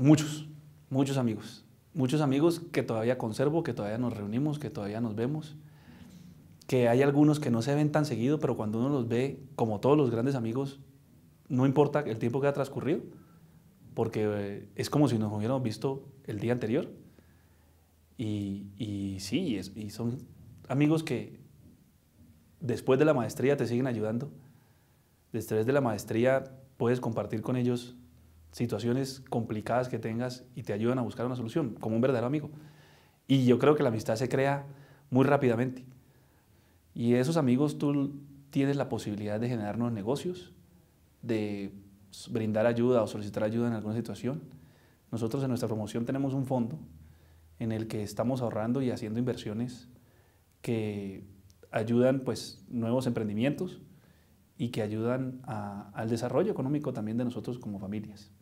Muchos, muchos amigos. Muchos amigos que todavía conservo, que todavía nos reunimos, que todavía nos vemos. Que hay algunos que no se ven tan seguido, pero cuando uno los ve, como todos los grandes amigos, no importa el tiempo que ha transcurrido, porque eh, es como si nos hubiéramos visto el día anterior. Y, sí, y son amigos que después de la maestría te siguen ayudando. Después de la maestría puedes compartir con ellos situaciones complicadas que tengas y te ayudan a buscar una solución, como un verdadero amigo. Y yo creo que la amistad se crea muy rápidamente. Y esos amigos tú tienes la posibilidad de generar nuevos negocios, de brindar ayuda o solicitar ayuda en alguna situación. Nosotros en nuestra promoción tenemos un fondo en el que estamos ahorrando y haciendo inversiones que ayudan pues nuevos emprendimientos y que ayudan al desarrollo económico también de nosotros como familias.